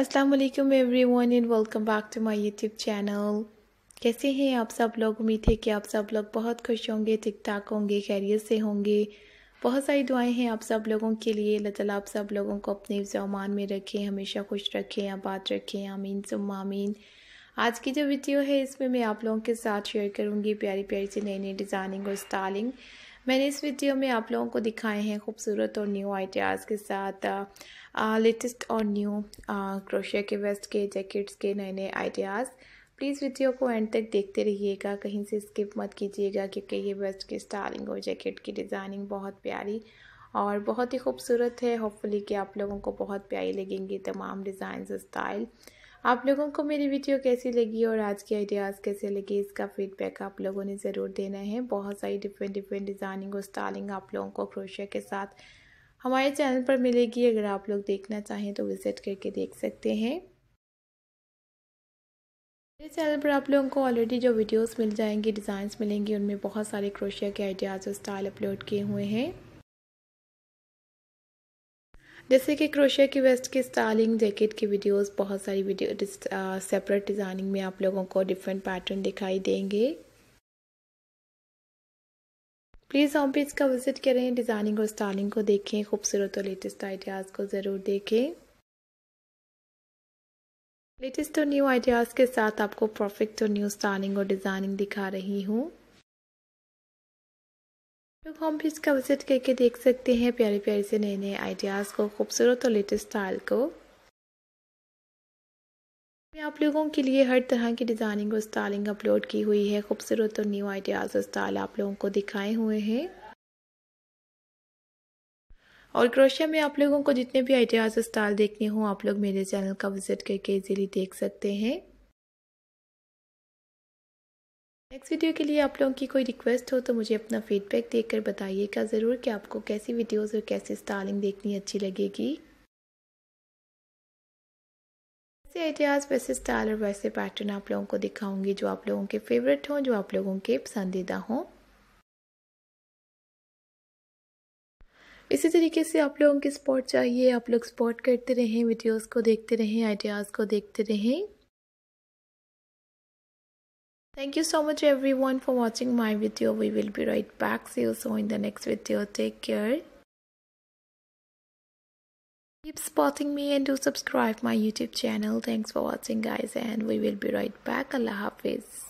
Aslam everyone and welcome back to my YouTube channel कैसे हैं आप सब लोग उम्मीद है कि आप सब लोग बहुत खुश होंगे ठीक ठाक होंगे खैरियत से होंगे बहुत सारी दुआएं हैं आप सब लोगों के लिए अल्लाह ताला आप सब लोगों को अपने जमान में रखें हमेशा खुश रखें आबाद रखें आमीन सुम आमीन आज की जो वीडियो है इसमें मैं आप लोगों के साथ शेयर करूँगी प्यारी प्यारी से नई नई डिज़ाइनिंग और स्टाइलिंग मैंने इस वीडियो में आप लोगों को दिखाए हैं खूबसूरत और न्यू आइडियाज़ के साथ लेटेस्ट uh, uh, और न्यू क्रोशिया uh, के वेस्ट के जैकेट्स के नए नए आइडियाज़ प्लीज़ वीडियो को एंड तक देखते रहिएगा कहीं से स्किप मत कीजिएगा क्योंकि ये वेस्ट की स्टाइलिंग और जैकेट की डिज़ाइनिंग बहुत प्यारी और बहुत ही खूबसूरत है होपफुली कि आप लोगों को बहुत प्यारी लगेंगी तमाम डिज़ाइन स्टाइल आप लोगों को मेरी वीडियो कैसी लगी और आज के आइडियाज़ कैसे लगे इसका फीडबैक आप लोगों ने ज़रूर देना है बहुत सारी डिफरेंट डिफरेंट डिज़ाइनिंग और स्टाइलिंग आप लोगों को क्रोशिया के साथ हमारे चैनल पर मिलेगी अगर आप लोग देखना चाहें तो विज़िट करके देख सकते हैं मेरे चैनल पर आप लोगों को ऑलरेडी जो वीडियोस मिल जाएंगी डिज़ाइंस मिलेंगी उनमें बहुत सारे क्रोशिया के आइडियाज़ और स्टाइल अपलोड किए हुए हैं जैसे कि क्रोशिया की वेस्ट की स्टाइलिंग जैकेट की वीडियोस बहुत सारी वीडियो सेपरेट डिज़ाइनिंग में आप लोगों को डिफरेंट पैटर्न दिखाई देंगे प्लीज़ होम पेज का विज़िट करें डिज़ाइनिंग और स्टाइलिंग को देखें खूबसूरत और लेटेस्ट आइडियाज़ को ज़रूर देखें लेटेस्ट और न्यू आइडियाज़ के साथ आपको परफेक्ट और न्यू स्टाइलिंग और डिज़ाइनिंग दिखा रही हूँ लोग होम पेज का विजिट करके देख सकते हैं प्यारे प्यारे से नए नए आइडियाज़ को खूबसूरत और लेटेस्ट स्टाइल को मैं आप लोगों के लिए हर तरह की डिज़ाइनिंग और स्टाइलिंग अपलोड की हुई है खूबसूरत और न्यू आइडियाज़ और स्टाइल आप लोगों को दिखाए हुए हैं और क्रोशिया में आप लोगों को जितने भी आइडियाज़ और स्टाइल देखने हों आप लोग मेरे चैनल का विज़िट करके इजीली देख सकते हैं नेक्स्ट वीडियो के लिए आप लोगों की कोई रिक्वेस्ट हो तो मुझे अपना फीडबैक देकर बताइएगा ज़रूर कि आपको कैसी वीडियोस और कैसी स्टाइलिंग देखनी अच्छी लगेगी ऐसे आइडियाज़ वैसे स्टाइल और वैसे पैटर्न आप लोगों को दिखाऊंगी जो आप लोगों के फेवरेट हों जो आप लोगों के पसंदीदा हों इसी तरीके से आप लोगों की स्पॉट चाहिए आप लोग स्पॉट करते रहें वीडियोज को देखते रहें आइडियाज़ को देखते रहें Thank you so much everyone for watching my video. We will be right back. See you soon in the next video. Take care. Keep spotting me and do subscribe my YouTube channel. Thanks for watching guys and we will be right back. Allah Hafiz.